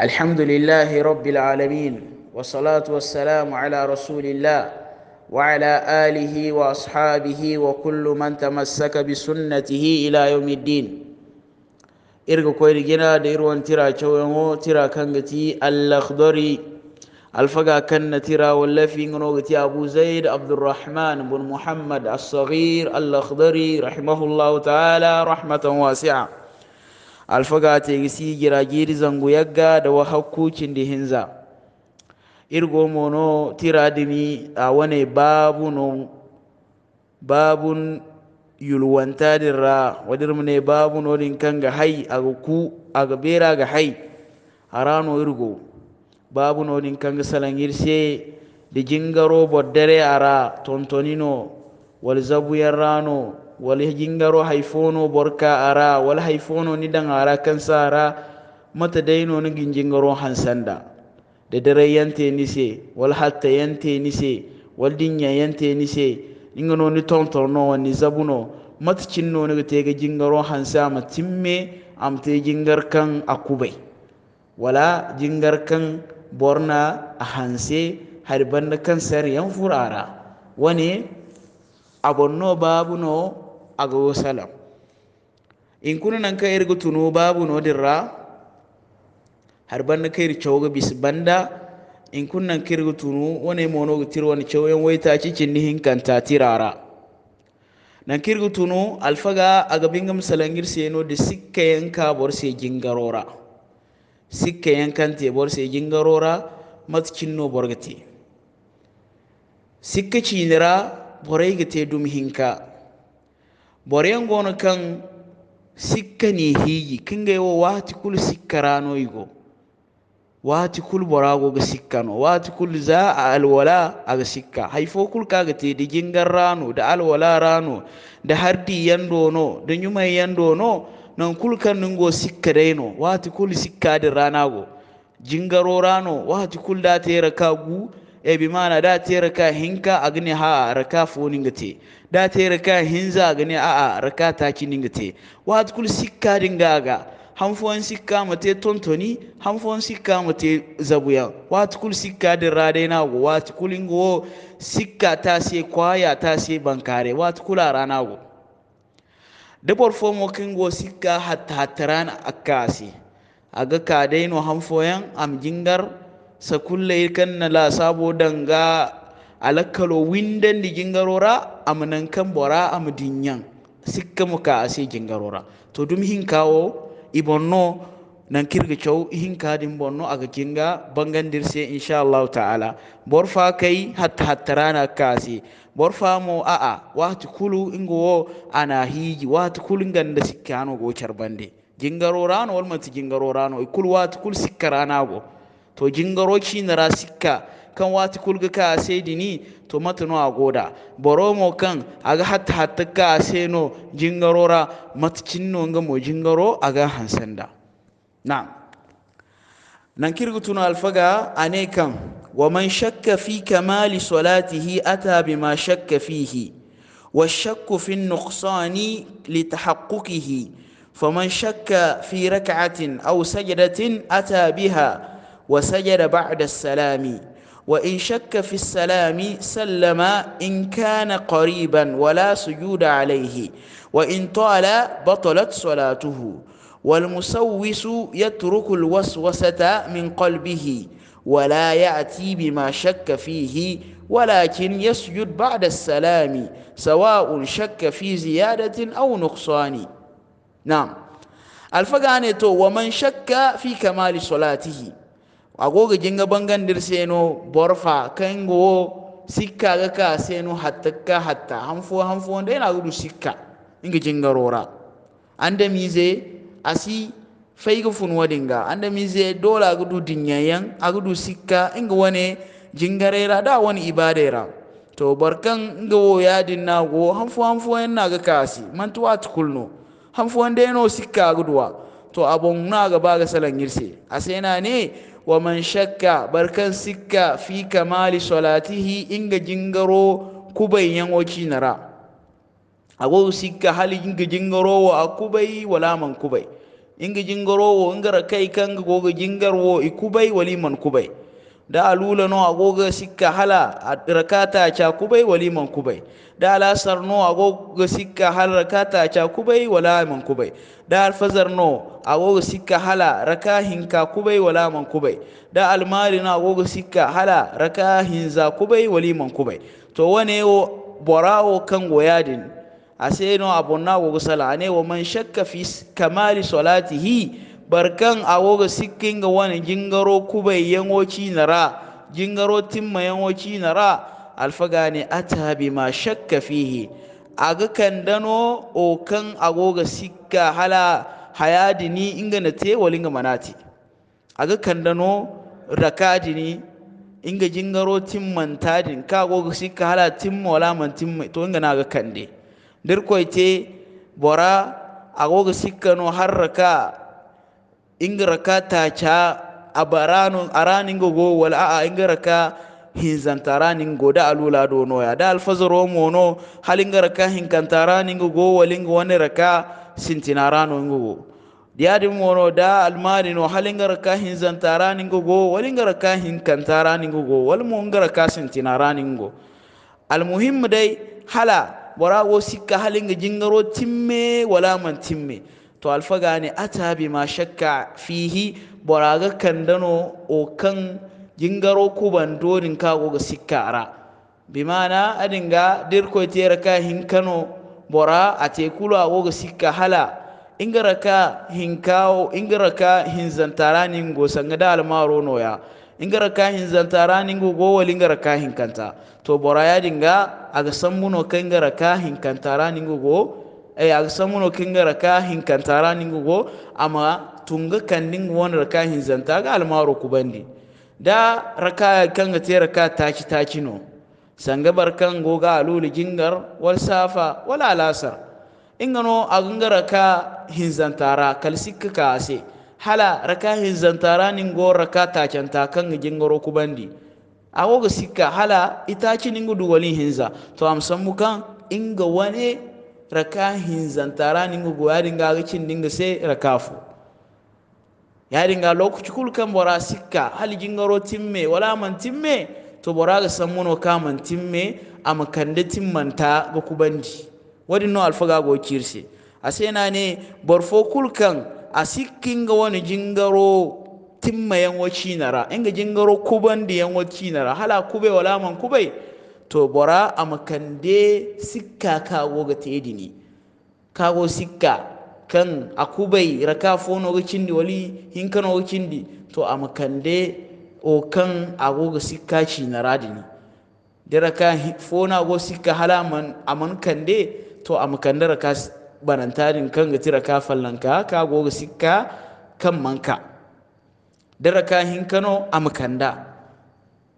الحمد لله رب العالمين والصلاة والسلام على رسول الله وعلى آله وأصحابه وكل من تمسك بسنته إلى يوم الدين إرغو كويري جنا ديروان ترى شويمو ترى كنغتي الأخضري الفقا كن ترى واللفي في نغتي أبو زيد عبد الرحمن بن محمد الصغير الأخضري رحمه الله تعالى رحمة واسعة alfaga tegisi gira giri zangu yagga da wa hakkucin di hinza irgo mono tiradini a wane babu no babun yulwanta dirra wadir mune babu no din kanga hay aga ku aga bera ga hay rano irgo babu no din kanga salangirse di jingaro boddere ara tontonino wal zabu yarrano wal jingaro haifono borka ara wal haifono ni dan ara kansa ara mata daino ni ginjingaro hansanda da dare yante ni se wal hatta yante ni se wal dinya yante ni se ingano ni no ni zabuno mata cinno ni te ga jingaro hansa am te jingar kan akubai wala jingar kan borna a hanse har banda kan sar yan furara wani abonno babuno agoo salam inkuna nanka erga tunu babu nodirra ir kairi ga bisa banda inkun nanka ga tunu wane monoga tir wani cawyan waitaci cindi hinkanta tirara nanka erga tunu alfaga aga bingam salangir seno da sikkayan ka jingaro ra mate cin no jingarora ga te sikka cinira ga te dum hinka boren gono kan sikka ni hiji kinga yo wati kul sikkarano igo wati kul borago ga sikkano wati kul za a alwala aga sikka haifo kul kaga te da gingar rano da alwala rano da hardi yandono da nyumai yandono nan kul kan ningo sikka daino wati kul sikka da ranago jingaro rano wati kul da te rakagu e bi mana da te raka hinka agni ha raka fo te da te raka hinza za a a raka taki te wa kul sikka dingaga hanfon sikka mate tontoni hanfon sikka mate zabuya wa kul sikka din rade na go wa kul ingo sikka ta se kwaya ta se bankare wa kula rana go da borfo mo kingo sikka hatta hatarana akasi aga ka dai no hanfoyan am jingar sakulle kanna la sabo danga alakkalo di jingarora amanan kan bora amdinyan sikka muka ase jingarora to dum hinkawo ibonno nan kirga cow din bonno aga jinga insha Allah taala borfa kai kay hatta hattarana borfa mo a aa wati kulu ingo wo ana hiji wati kulu ganda sikkano go carbande jingarorano walmati jingarorano e kul wati kul go to jingoroci na rasika kan wati kulga ka ase dini to matano agoda boromo kan aga hatta hatta ka ase no jingarora matcinno nga mo jingaro aga hansanda na nan kirgutuna alfaga ane kan wa man shakka fi kamali salatihi ata bima shakka fihi والشك في النقصان لتحققه فمن شك في ركعة أو سجدة أتى بها وسجد بعد السلام وإن شك في السلام سلم إن كان قريبا ولا سجود عليه وإن طال بطلت صلاته والمسوس يترك الوسوسة من قلبه ولا يأتي بما شك فيه ولكن يسجد بعد السلام سواء شك في زيادة أو نقصان نعم الفقانة ومن شك في كمال صلاته agoga jinga dir seno borfa kan go sikka ga ka seno hatta hatta hanfo hanfo da yana gudu sikka inga jinga rora anda mize asi faiga funwa dinga anda mize dola gudu dinyayan agudu sikka inga wane jingarera da wani ibadera to barkan inga wo ya na go hanfo hanfo na ga kasi mantuwa tukulno hanfo wanda no sikka guduwa to abon na ga ga salan yirse asena ne Wa man shakka barkan sikka fi kamali salatihi inga jingaro kubai yan yanwoci nara ago sikka hali inga jingaro wa akubai wala man kubai inga jingaro wo ingara kai kanga goga jingarwo ikubai wali man kubai da alula no agoga sikka hala rakata a cakubai wali man kubai da alasar no agoga sikka hala rakata a cakubai wala man kubai da alfazar no agoga sikka hala rakahin kakubai kubai wala man kubai da almari no agoga sikka hala rakahin zakubai kubai wali man kubai to wane wo borawo kan goyadin no abonna agoga sala ane wo man shakka fi kamali salatihi barkan sikin ga wani jingaro yanwoci na ra gingaro timma yangoci nara alfagani ata ma shakka fihi A ga kandano o kan agoga sikka hala hayadini inga na te ga manati A ga kandano rakadini inga jingaro timman tadin ka agoga sikka hala timma wala man timma to inga na ga kande dirkoite bora agoga sikka no harraka ca a taca a ranin gogo, wala a hinzanta ranin go da alula do noya da alfazaro mono hinkanta ranin gogo go walingo wani raka sintinarano ingo gogo. yadin mono da almani no halingara raka hinkanta go gogo. ka hinkantaraningo go raka sintina ranin go almuhim dai hala wara wo sikka halinga jingaro timme wala man timme to ta ata ma shakka fihi boraga kandano o kan jingaro kuban dorin go ga sikkara na adinga dirko raka ka kano bora a ate kula go ga sikka hala ingara ka hinkawo ingara ka hinzantarani ngo sanga da almaro noya ingara ka go go wal ingara ka kanta. to bora ya dinga aga sammuno ka ingara ka hinkantara go go ay eh, aga samuno kinga raka kantara ningo go ama tunga kandin won raka zanta ga almaro kubandi da raka kanga te raka taci taci no sanga barkan go ga alulu jingar wal safa wal alasar ingano aganga raka hinzantara kalsikka ase hala raka hinzantara ningo raka tacanta kanga jingaro kubandi go sikka hala itaci ningo duwalin hinza to am sammukan inga wane raka hinzantara ninga go yadinga agacin dinga se rakafu nga lo kuchukul kan bora sikka hali jingaro timme wala man timme to bora ga sammono ka man timme ama kande timmanta ga kubandi wadi no alfaga go kirse asena ne borfo kul kan asikkinga wani jingaro timma yan wacinara inga jingaro kubandi yan wacinara hala kube wala man kubai to bora makande sikka kago ga tedini kago sikka kan akubai raka fono ga cindi wali hinkano ga cindi to makande o kan ga sikka ci na radini da raka fona go sikka hala man kande to makande raka banantarin kan ga tira ka fallanka ka ga sikka kan manka da raka hinkano makanda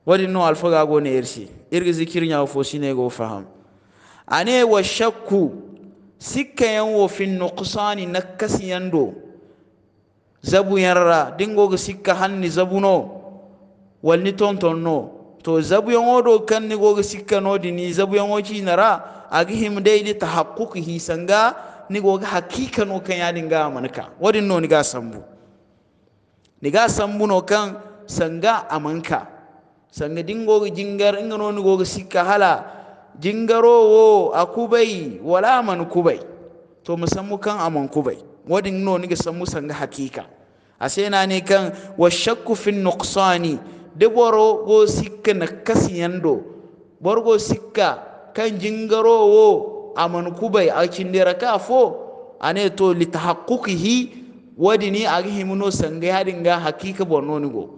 wadin no alfa gago ne yarshe irga zikir nya fosi ne go faham ane wa shakku sikka yan wo fin nuqsani nakasi yando zabu yanra dingo ga sikka hanni zabuno walni no to zabu yan odo kan ni go ga sikka no ni zabu yan oci nara agi him dai di hi sanga ni go hakika no kan yadin ga manka wadin no ni ga sambu ni ga sambu no kan sanga amanka sanga dingoga jingar inga noni goga sikka hala jingarowo a kubai wala man kubai to musammu kan aman kubai wadin noni ga sammu sanga hakika ase ne kan wa shakku fi nuqsani de boro go sikka na yando borgo sikka kan jingarowo aman kubai a kindira ka fo ane to litahaqquqihi wadini aga himno sanga hadinga hakika bononi go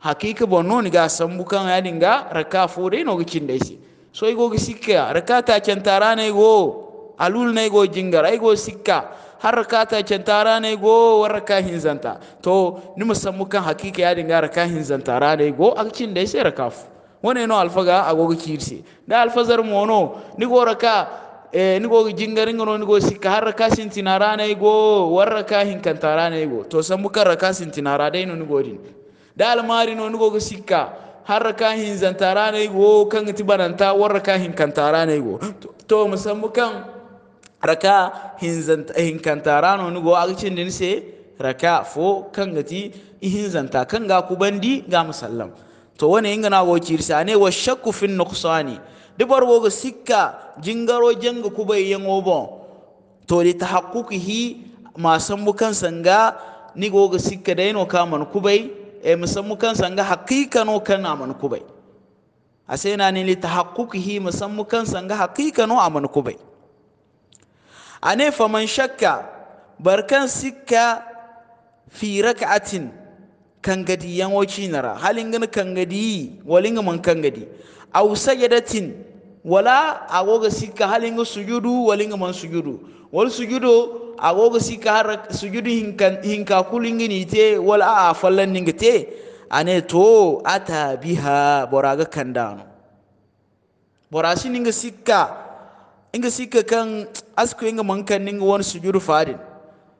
hakika bonno ni ga sambu kan yadin dinga raka fure no gicin da isi so igo sikka raka ta cantara ne go alul ne go jingar ai go sikka har raka ta cantara ne go waraka hinzanta to ni musammu kan hakika yadin dinga raka hinzanta ne go akin da sai raka fu wane no alfaga agogo kirsi da alfazar mono ni go raka e eh, ni go jingarin no ni go sikka har raka sintinara ne go waraka hinkantara ne go to san kan raka sintinara dai no ni godin da almari no nugo sikka har ka hin zantara ne go kan ti bananta war ka hin kantara ne go to musammu kan raka hin zanta hin kantara no nugo a cin din se raka fo kan gati hin zanta kan ga ku bandi ga musallam to wani inga na go kirsa ne wa shakku fin nuqsani dubar go sikka jingaro ku kubai yan obo to da tahaqquqi masambu kan sanga ni go ga sikka dai no kaman kubai e eh, musammu kan sanga no kan aman kubai ase na ne mu tahaqquqihi musammu kan sanga haqiqano aman kubai ane man shakka barkan sikka fi rak'atin gadi yan waci nara halin gani gadi walin man gadi aw sajadatin wala agoga sikka halin sujudu walin man sujudu wal sujudu agoga si kara sujudu hinka hinka kulingini te wala a fallan ninga te ane to ata biha boraga kandano borasi ninga sikka inga sikka kan asko inga mankan ninga wani sujudu fadin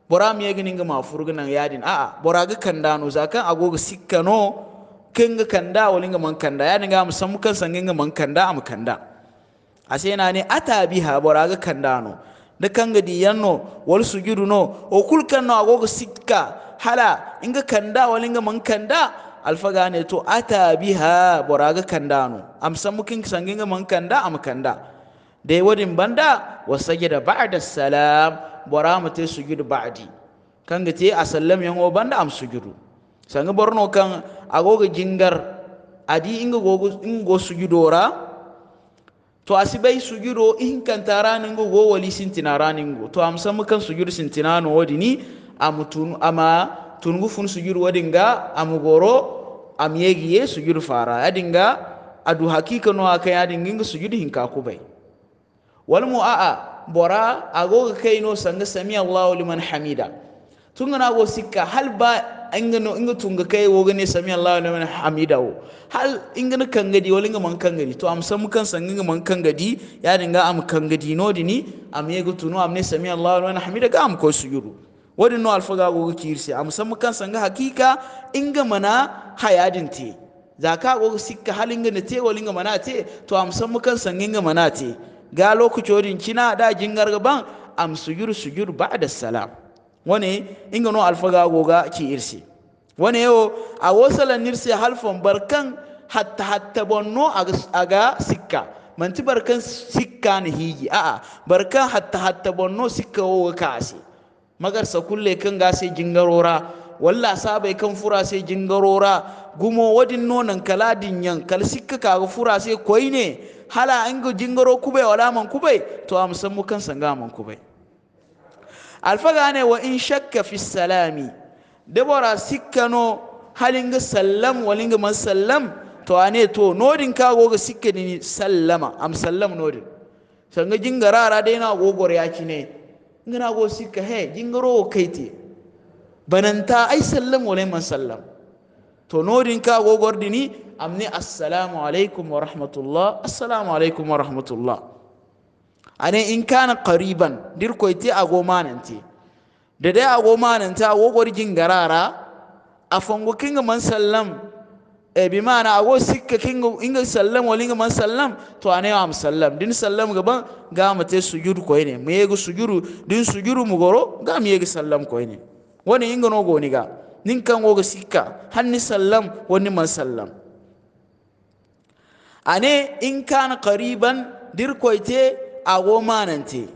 bora mi yega ninga ma furga nan yadin a a boraga kandano zakan agoga sikka no kinga kanda walinga mankanda ya ninga musamman kan sanginga mankanda am kanda na ne ata biha boraga kandano da kanga di yanno wal sujudu no o kulkan kanno agogo sitka hala inga kanda walinga man kanda alfaga ne to ata biha boraga kanda no am samukin sanginga man kanda am kanda da wadin banda wa sajada ba'da salam bora mate sujudu ba'di kanga te asallam sallam yango banda am sujudu sanga borno kan agogo jingar adi inga gogo ingo sujudora to a su giro in kan ranin go wali go to amsamu kan sugiro ni wadini amutun ama tungu fun goro wadinga amugoro su giro fara adinga adu hakika no akai adinga sugiro hinka kubai wal mu'a bora kai no sanga sami Allahu liman hamida tungana go sikka halba no inga tunga kai gane sami Allah wa mana hamidawo hal kan kangadi wala inga man kangadi to am samu kan san inga man kangadi ya dinga am kangadi no dini am gutu no am ne sami Allah wa mana hamida ga am ko sujuru wadi no alfaga go kirsi am samu kan san ga hakika inga mana hayadin te zaka go sikka hal inga ne te wala inga mana te to am samu kan san inga mana te ga lokacin kina da jingar gaban am suyuru ba ba'da salam wani inga no alfaga goga ki irsi wani yo a wasala nirsi halfon barkan hatta hatta bonno aga sikka manti barkan sikka ni higi a a barkan hatta hatta bonno sikka wo kasi magar sa kulle kan ga sai jingarora walla sabai kan fura sai jingarora gumo wadin nonan kaladin yan kal sikka ga fura sai koi ne hala inga jingaro kubai wala man kubai to amsan mu kan sanga man kubai alfagane wa in shakka fi salami debora sikkano halinga sallam walinga man sallam to ane to nodin ka goga sikka ni sallama am sallam nodin sanga jingara rara dai na gogor yaki ne ngana go sikka he jingaro kaite bananta ai sallam walai man sallam to nodin ka gogor dini amni assalamu alaikum wa rahmatullah assalamu alaikum wa rahmatullah Ane in kana qariban dir koyti ago manante da dai ago manante ago gorgin garara afango kinga man sallam e bi mana ago sikka kinga inga sallam walinga man sallam to ane am sallam din sallam gaban ga mate sujud koyne mu yego sujuru din sujuru mu goro ga mu yego sallam koyne woni inga no goni ga nin kan woga sikka hanni sallam woni man sallam ane in kana qariban dir koyte ago manante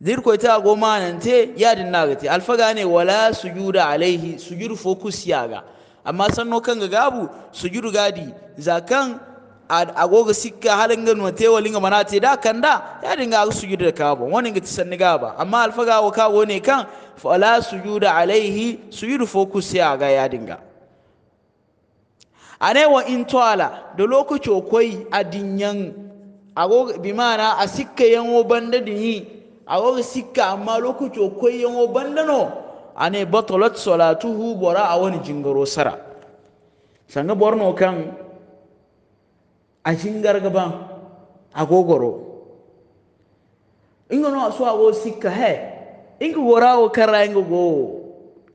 dir ko ta ago manante ya dinna gati alfaga ne wala sujuda alaihi fokus ya ga, amma sanno kan ga gabu sujud gadi zakan agoga sikka halin ga nuwa tewa linga mana te da kan da ya dinga aga sujudu da kabo wani ga tisan niga ba amma alfaga wa kawo ne kan fala sujuda alaihi sujudu fokus ya ga ya dinga ne wa intwala da lokaci koi adinyan ago bimana a sikka yanwo banda a ago sikka amma lokaci koy yanwo banda no ane batalat salatuhu bora a wani jingaro sara sanga borno kan a jingar gaban agogoro inga no so ago sikka he inga bora o kara inga go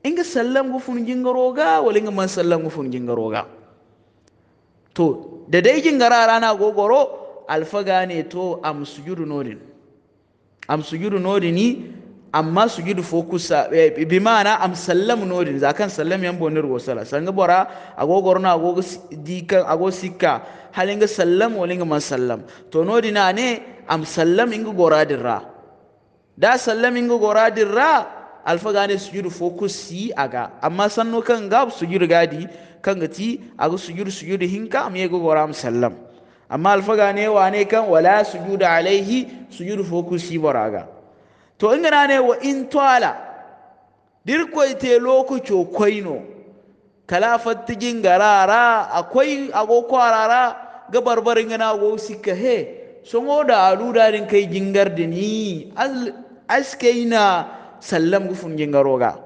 inga sallam go fun jingaro ga wala inga man sallam go fun jingaro ga to da dai jingara rana gogoro Gane to am sujudu nodin am sujudu nodini amma sujudu fokusa eh, bi mana am sallam nodin za kan sallam yan bonir go sala sanga bora agogor na agogo dikan sika sikka halinga sallam walinga man sallam to nodina ne am sallam inga gora dirra, da sallam inga goradin ra alfagane sujudu fokusi aga amma sanno kan ga sujudu gadi kan gati aga sujudu sujudu hinka am yego goram sallam amma alfaga ne wane kan wala sujuda alaihi sujudu fokusi baraga to gana ne wa in twala dirkoi te lokaco koino kala fattigin garara akwai agoko arara ga gana ga go ka he songo da aluda din kai jingar ni, askaina sallam gufun jingaroga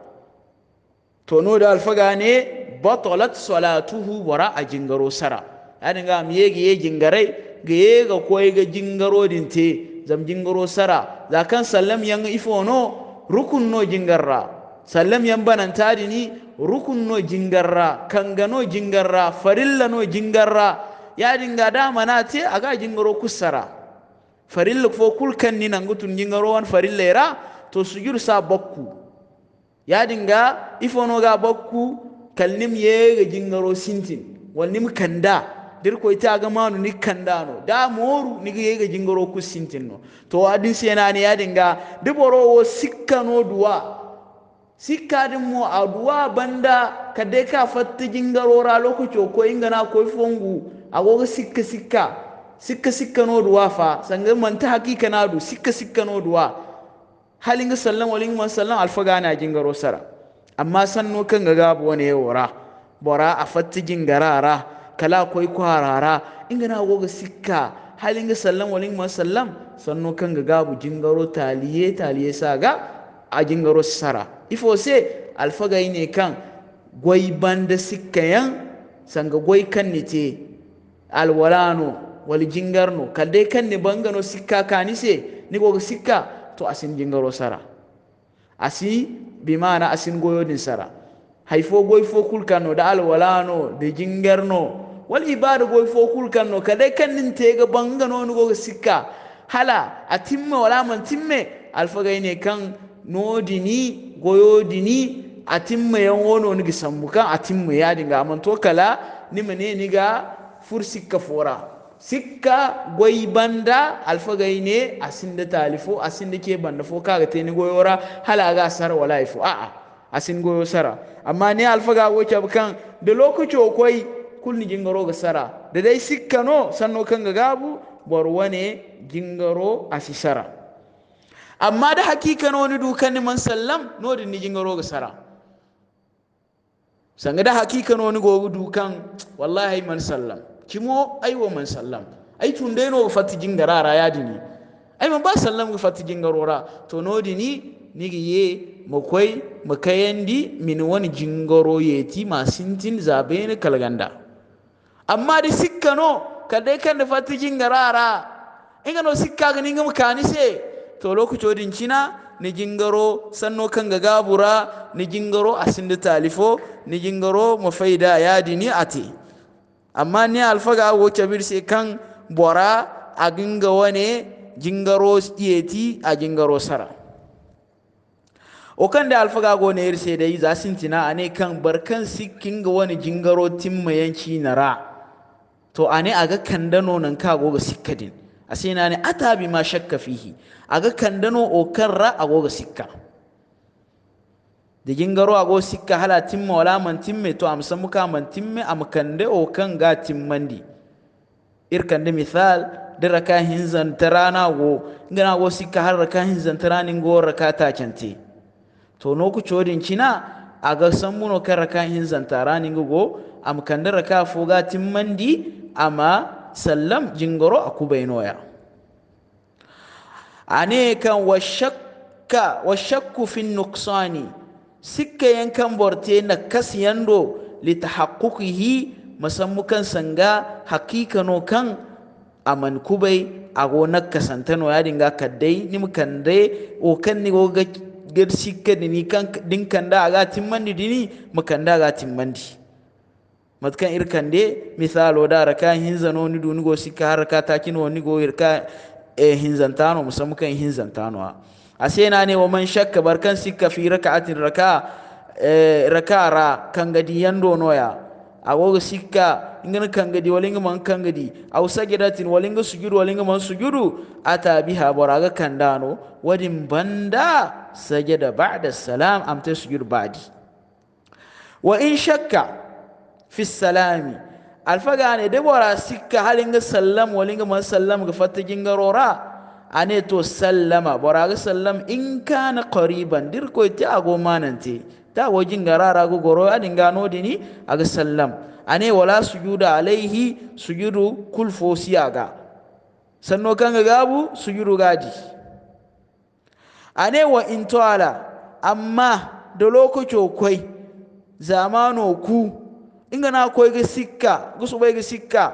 to no da alfaga ne batalat salatuhu wara a jingaro sara ga am yegi ye jingarai ga ye ga koy ga jingaro dinte zam jingaro sara za kan sallam ifo no rukun no jingarra sallam yan banantari ni rukun no jingarra kanga no jingarra farilla no jingarra ya dinga da mana te aga jingaro kusara farilla fo kulkan ni gutun jingaro wan farilla era to sujur sa bakku ya dinga no ga bakku kalnim ye ga jingaro sintin wallim kanda dirko ita ga manu nikkan dano da moru ni ga jingaro ku sintinno to adin ne ya dinga diboro wo sikkano duwa sikka din mo aduwa banda kade ka fatta jingaro ra lokaco ko na ko fongu agogo sikka sikka sikka sikka no duwa fa sanga manta hakika na du sikka sikka no duwa halinga sallan walin man sallan alfaga na jingaro sara amma sanno kan ga gabo ne wora bora a fatta jingarara kala koi ko harara ingana goga sikka ga sallam walin ma sallam sanno ga gabu jingaro taliye taliye saga a jingaro sara ifo se alfagai ne kan goi banda yan sanga goi kan ne te alwalano wal jingarno kalde kan ne bangano sikka kani se ni goga sikka to asin jingaro sara asi mana asin din sara haifo goy fo kulkano da alwalano da jingarno wal ibada goy fo kul no kade nin tega banga no go sikka hala atimma wala man timme ne kan nodini dini atimma yan wono ni gisambu kan atimma ya dinga man to kala ni mane ni ga fur sikka fora sikka goy banda alfagayne asinda talifo asinda ke banda fo kaga goyo goyora hala ga sar wala ifo a a asin goyo sara amma ne alfaga go kan da lokaci koi Kulli jingaro ga sara da dai sikkano sanno kan ga gabu bor wane jingaro asi sara amma da hakikano ni dukanni man sallam nodin ni jingaro ga sara sanga da hakikan ni gobe dukan wallahi man sallam kimo aiwo man sallam ai tun dai no fatti ya yadini ai man ba sallam ga fatti ra. to ni, ni ye makwai makayandi min wani jingaro yeti masintin zabe ni kalganda amma da sikka no kadai kan da jin jinga rara inga no sikka ga ninga mukani se to lokaci odin cina ni jingaro sanno kan ga gabura ni jingaro asinda talifo ni jingaro faida ya dini ate amma ni alfaga wo chabir se kan bora a ginga wane jingaro yeti a jingaro sara o kan da alfaga ne irse dai za sintina ane kan barkan sikkin ga wani jingaro timma yanci na ra to a a ga kandano nan din a sai na ne ata bi ma shakka fihi ga kandano o ra a goga sikka da gingaro goga sikka hala timma wala man timme to amsa muka man timme am kande o kan ga timmandi irkan da misal da raka hinzan tarana go ngana go sikka har raka hinzan tarani go raka ta cante to no ku chodin ga san sammuno kan raka hinzan tarani go amkandar kandara ka foga mandi amma sallam jingoro akubainoya ane kan washakka washakku fi nuksani sikka yankan borte na kasiyando litahaqquqihi masammukan sanga no kan aman kubai a gonar santano ya dinga kaddai nim kande o kan ni go ga sikka ni kan din kanda aga timmandi dini makanda aga timmandi matkan irkande misalo dara ka hinzano ni duni go sika har ka kin woni go irka e hinzantano musamman kan hinzantano ase na ne wa man shakka barkan sika fi raka'atin raka e rakara gadi yando noya agogo sikka ingana gadi, walinga man gadi aw sagidatin walinga sujudu walinga man sujudu ata biha boraga dano, wadin banda sajada ba'da salam amta sujudu ba'di wa in shakka fi salami alfaga ne dai bora sikka ga sallam ga man sallam ga fatta ginga rora ane to sallama bora ga sallam in kana qariban dir ko ti ago manante ta wajin garara go goro dinga no dini ga sallam ane wala sujuda alaihi sujudu kulfo siyaga sanno kanga gabu sujudu gaji ane wa intala amma da lokaci kwai zamano ku inga na koy ga sikka bai ga sikka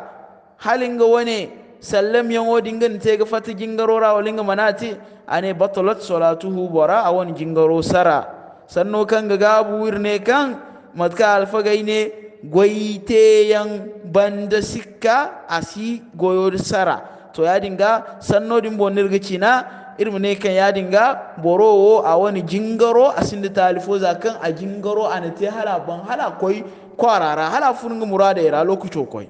halinga wane sallam yan wodi dinga te ga fati jingaro ra linga manati ane batalat salatuhu bara awon jingaro sara sanno kan ga gabu wirne kan matka alfa gaine goyite yan banda sikka asi goyor sara to ya dinga sanno din bonir ga cina irmu ne kan ya dinga borowo a wani jingaro asinda talifo zakan a jingaro anate hala ban hala koi kwarara hala mura da ira lokuto koy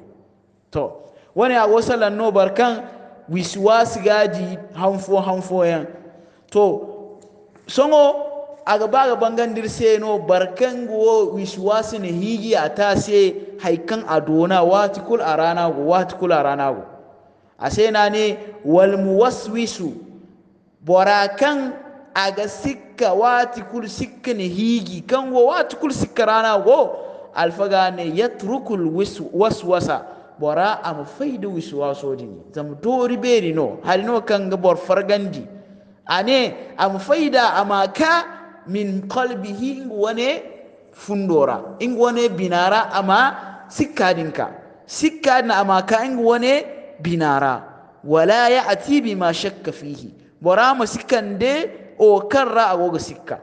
to wani a wasalan no barkan wiswa gaji hanfo hanfo yan to songo aga baga bangandir se no barkan go wiswasi ne higi ata se haikan adona wati kul arana go wati kul arana go ase na ne wal muwaswisu borakan aga sikka wati kul sikka ne higi kan go wati kul sikka rana go alfagane yatrukul waswasa bora am faydu wiswasodini zam tori beri no halino kanga bor fargandi ane am fayda amaka min inga wane fundora ingu wane binara ama sikkadinka sikkadina amaka ingu wane binara wala ya'ti ma shakka fihi bora ma sikkande o karra agoga sikka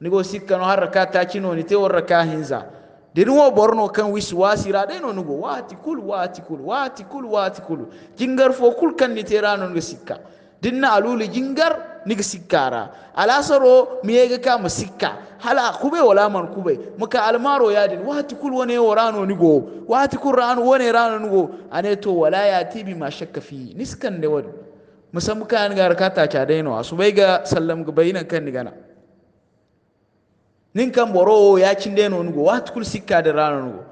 nigo sikkano har raka ni te worra ka hinza deni wo borno kan wisu wasira ɗeno nugo wati kul wati kul wati kul wati kul jingar fo kul kan ni te ranon niga sikka dinna aluli jingar ni niga sikkara ala mi miyega ka ma sikka hala kube wala man kube muka almaro ya din wati kul wone worano nigo wati kul ran wone ranon nigo ane to wala yati bi ma shakka fi niskan de wadu musamkan gar kata cha deno asubai ga sallam ga bayinan kan ni gana nin kan boro ya cinde no nugo wat kul sikka da rana nugo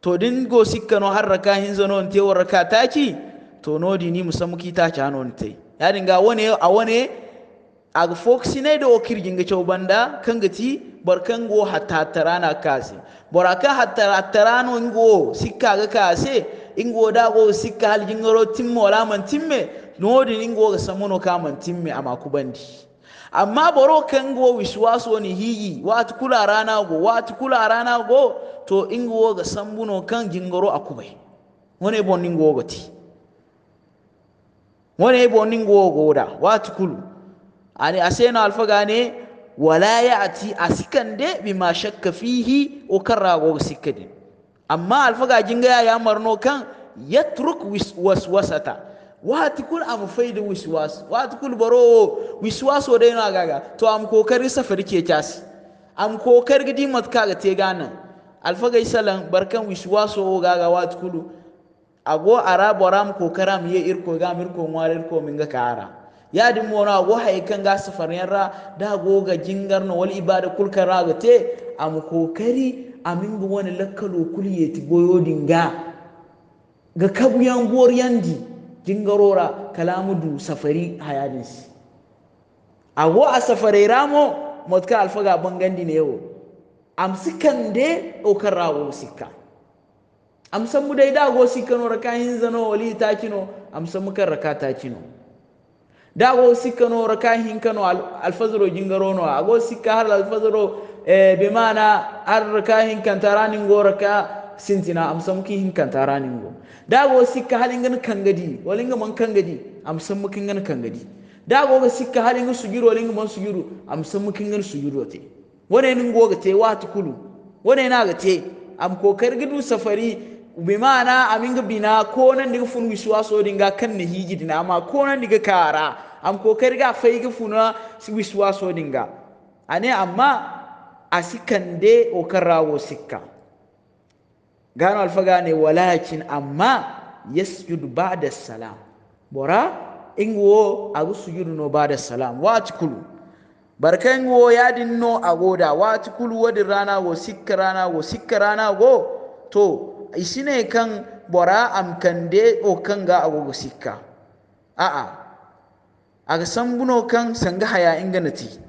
to din go sikka no har raka hin zano te war raka ci, to no di ni musa muki ta cha no te ya ga wone a wone a foxi ne da okir ginga chau banda kan gati kan go hatta tarana kasi boraka hatta tarano ngo sikka ga kase ingo da go sikka hal jingaro timmo man timme no di ingo ga samuno kaman timme ama bandi amma baro kan go wiswaso ni hiyi wati kula rana go wati kula rana go to in go ga sambuno kan jingoro akubai wone bon ni go ti wani bon ni go da wati kulu ani asena alfa gane wala ya'ti asikan de bima shakka fihi o karra go sikkade amma alfa ga jinga ya marno kan yatruk waswasata wati kul am faida wiswas wati kul baro wiswas wadai na gaga to am kokari safar ke kyasi am kokar gidi mat kaga te ganan alfagai salan barkan wiswaso gaga wati kulu ago arabo ram kokaram ye irko ga mirko ngwarir ko minga kara ya di mona ago hay kan ga safar yarra da go ga jingar no wal ibada kul ga te am kokari amin go wani lakkalo boyo boyodin ga ga kabuyan goriyandi yandi jingarora kalamudu safari hayadinsi awo a ramo motka alfaga bangandi newo am de o karrago sikka am dai dayda go ka raka zano wali takino am mu kan raka takino dago sikkano raka hinkano alfazaro a ago sikka har alfazaro e eh, be mana har raka hinkantarani go raka sintina am sam ki hin kan taranin go da go sikka halin gan gadi walin man kangadi gadi sam mukin gan kangadi da go ga sikka halin sugiro walin man sugiro am mukin gan sugiro te wane nin go ga te watu kulu wane na ga te am kokar gidu safari bi mana ga bina ko nan diga fun wiswa so dinga kan ne hiji dina ma ko nan diga kara am kokar ga fai ga funa wiswa so dinga ane amma asikande okarawo sikka gano alfaga ne walakin amma yasjudu ba'da salam bora wo a sujudu no ba'da salam wati kulu barkan wo yadin no agoda wati kulu wadi rana go sikka rana go, sikka rana go to isine kan bora am kande o kan ga agogo sikka a ga sambuno kan sanga haya inganati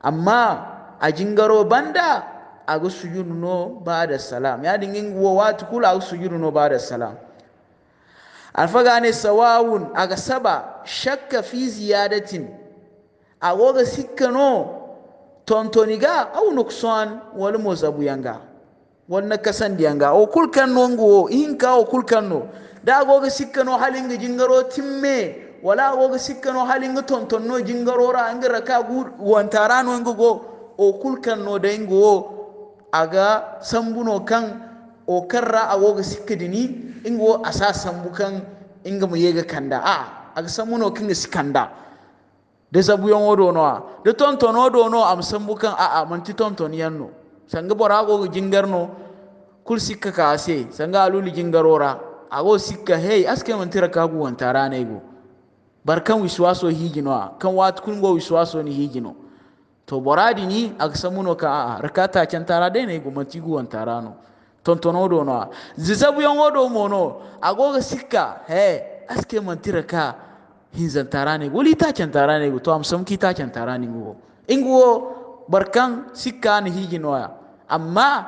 amma a jingaro banda aga sujudu no ba'da salam ya dingin wo watu kula aga sujudu no ba'da salam alfagane sawawun aga saba shakka fi ziyadatin agoga sikka no tontoniga au nuksan wal mozabu yanga wannan kasan da yanga o kulkan no ngo in ka o kulkan no da agoga sikka no halin ga jingaro timme wala agoga sikka no halin ga tonton no jingaro ra an ga raka gu wantara no ngo o kulkan no da ngo aga sambuno kan o dini, awoga sikkadini ingo sa sambu kan inga mu yega kanda a aga sambuno ga sikanda de zabuyon wodo noa da tonton wodo no am sambu kan a a manti tonton yanno sanga bora jingar no, kul sikka ka ase sanga aluli jingarora ago sikka hey aske tira ka kagu wantarane go barkan wiswaso higino kan wat kun go wiswaso ni higino to boradi ni agasamuno ka aa rakata chantara dene gumatigu antarano tontono do no zisabu yongo do mono agoga sikka he aske man tira ka tara hinzantarane golita chantarane go to am samkita chantarane go inguo barkan sikka ni hiji noya amma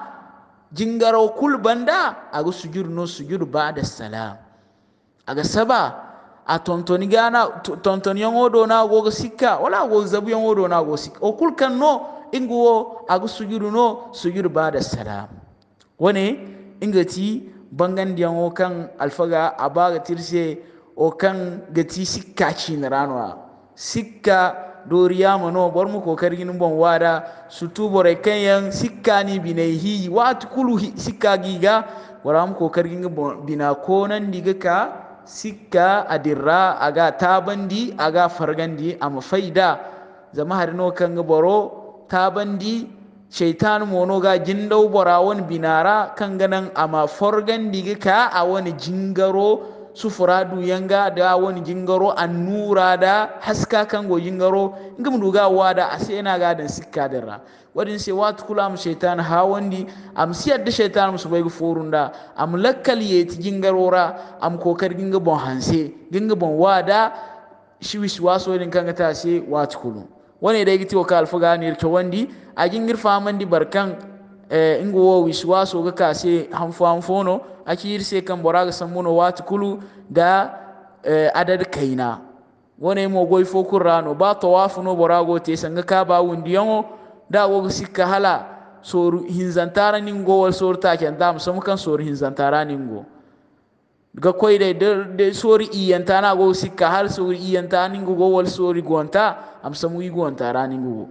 jingaro kul banda aga sujud no sujud ba'da salam aga saba a tontoni gana tontoni yango do na go sikka wala go zabu yango do na go sika. o kan no ingu wo agu sujudu no sujudu bada salam wani ti bangan o kan alfaga abaga tirse o kan gati sikka cinranwa sikka doriya no bar mu kokari ginin bon wada su tubore kan yan sikka ni binai hi wa tukulu sikka giga wara mu kokari ginin bon bina konan diga ka sikka adirra aga tabandi aga fargandi a mafaida zama harino kanga baro tabandi shaitan mono ga jindau borawon binara kan a ama fargandi ka a wani jingaro sufura yanga da wani jingaro annura da haska go jingaro ngam duga wada asena ga dan sikka dirra wadin sai watu kula mu shaitan hawandi am da shaitan mu subaygu forunda am lakkal ti gingarora am kokar ginga bon hanse ginga bon wada wa waso din kanga ta se watu kulu wani da yigiti waka alfaga ne to wandi a gingir famandi barkan eh ingo wo wiswaso ga ka se hanfo hanfono kiyir se kan boraga sammono watu kulu da eh, adad kaina wani mo goy fo rano ba tawafu no borago te sanga ka ba wundiyango da wogo sikka hala soru hinzantara ningo wal soru taken da musamman kan soru hinzantara ningo ga koi dai de sori iyanta na go sikka har sori iyanta ningo go wal sori gonta am samu yi gontara ningo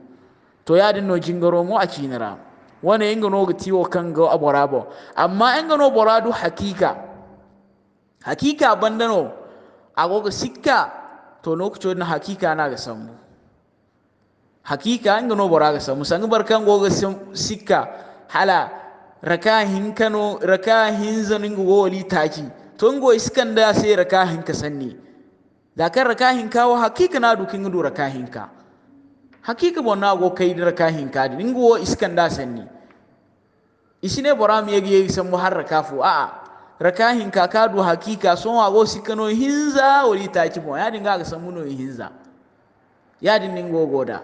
to ya din no jingaro mu a cinira wane inga ga tiwo kan go aborabo amma inga bora boradu hakika hakika bandano agogo sikka to no kucho na hakika na ga samu hakika an gano bora ga samu san barkan goga sika hala rakahin kano rakahin zanin go wali taki ton iskan da sai rakahin ka sanni da kan rakahin kawo hakika na dukin gudu rakahin ka hakika na go kai da rakahin ka din go iskan da sanni isine bora mi yage san mu har rakafu a'a rakahin ka ka du hakika son wa go sikano hinza wali taki bon ya dinga ga san mu no hinza ya dinin ningo goda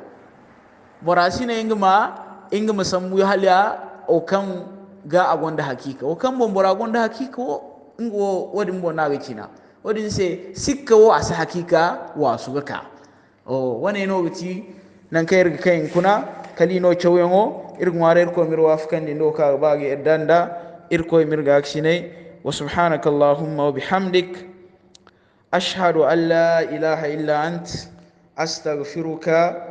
bora ingima ingma ingma sambu halya o kan ga gwanda hakika o kan bambara bora hakika o ngo wadin bo na na wadin se sikka wo asa hakika wa su ka o wane no biti nan kayir kayan kuna kalino chawengo irgware ko mirwa afkan dindo ka bagi danda irko mirga ne wa subhanaka allahumma wa bihamdik ashhadu an la ilaha illa ant astaghfiruka